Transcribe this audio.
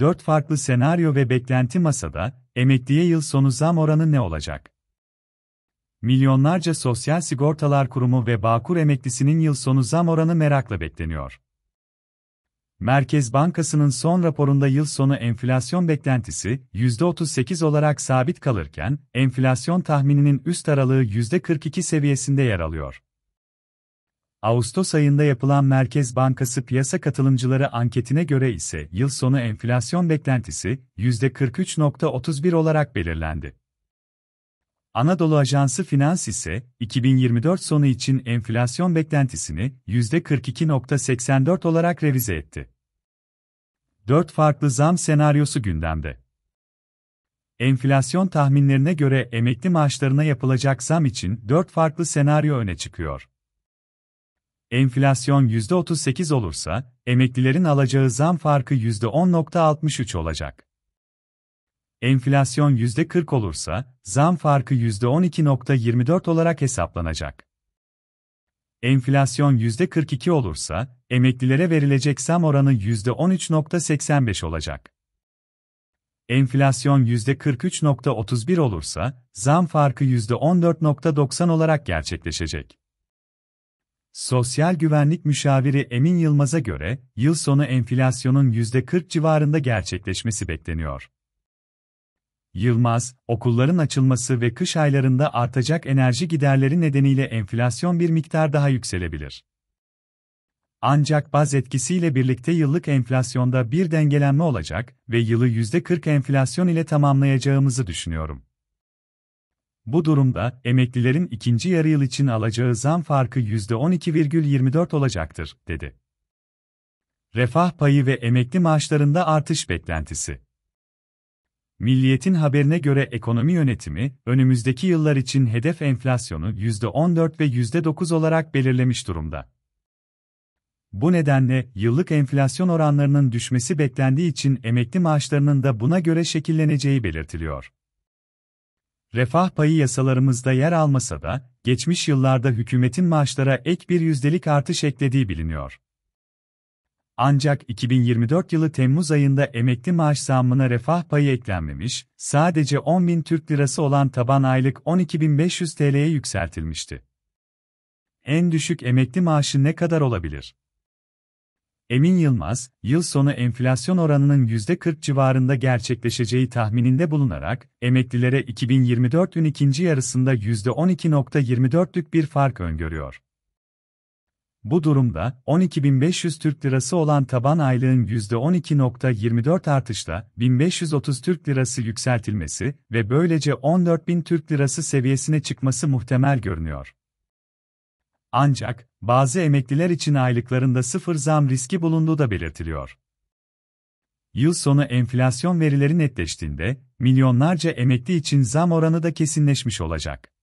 4 farklı senaryo ve beklenti masada, emekliye yıl sonu zam oranı ne olacak? Milyonlarca Sosyal Sigortalar Kurumu ve Bağkur emeklisinin yıl sonu zam oranı merakla bekleniyor. Merkez Bankası'nın son raporunda yıl sonu enflasyon beklentisi %38 olarak sabit kalırken, enflasyon tahmininin üst aralığı %42 seviyesinde yer alıyor. Ağustos ayında yapılan Merkez Bankası piyasa katılımcıları anketine göre ise yıl sonu enflasyon beklentisi %43.31 olarak belirlendi. Anadolu Ajansı Finans ise 2024 sonu için enflasyon beklentisini %42.84 olarak revize etti. 4 farklı zam senaryosu gündemde. Enflasyon tahminlerine göre emekli maaşlarına yapılacak zam için 4 farklı senaryo öne çıkıyor enflasyon %38 olursa, emeklilerin alacağı zam farkı %10.63 olacak. Enflasyon %40 olursa, zam farkı %12.24 olarak hesaplanacak. Enflasyon %42 olursa, emeklilere verilecek zam oranı %13.85 olacak. Enflasyon %43.31 olursa, zam farkı %14.90 olarak gerçekleşecek. Sosyal Güvenlik Müşaviri Emin Yılmaz'a göre, yıl sonu enflasyonun %40 civarında gerçekleşmesi bekleniyor. Yılmaz, okulların açılması ve kış aylarında artacak enerji giderleri nedeniyle enflasyon bir miktar daha yükselebilir. Ancak baz etkisiyle birlikte yıllık enflasyonda bir dengelenme olacak ve yılı %40 enflasyon ile tamamlayacağımızı düşünüyorum. Bu durumda, emeklilerin ikinci yarı yıl için alacağı zam farkı %12,24 olacaktır, dedi. Refah payı ve emekli maaşlarında artış beklentisi. Milliyetin haberine göre ekonomi yönetimi, önümüzdeki yıllar için hedef enflasyonu %14 ve %9 olarak belirlemiş durumda. Bu nedenle, yıllık enflasyon oranlarının düşmesi beklendiği için emekli maaşlarının da buna göre şekilleneceği belirtiliyor. Refah payı yasalarımızda yer almasa da, geçmiş yıllarda hükümetin maaşlara ek bir yüzdelik artış eklediği biliniyor. Ancak 2024 yılı Temmuz ayında emekli maaş zammına refah payı eklenmemiş, sadece 10.000 Türk Lirası olan taban aylık 12.500 TL'ye yükseltilmişti. En düşük emekli maaşı ne kadar olabilir? Emin Yılmaz, yıl sonu enflasyon oranının %40 civarında gerçekleşeceği tahmininde bulunarak, emeklilere 2024'ün ikinci yarısında %12.24'lük bir fark öngörüyor. Bu durumda 12.500 Türk Lirası olan taban aylığın %12.24 artışla 1530 Türk Lirası yükseltilmesi ve böylece 14.000 Türk Lirası seviyesine çıkması muhtemel görünüyor. Ancak, bazı emekliler için aylıklarında sıfır zam riski bulunduğu da belirtiliyor. Yıl sonu enflasyon verileri netleştiğinde, milyonlarca emekli için zam oranı da kesinleşmiş olacak.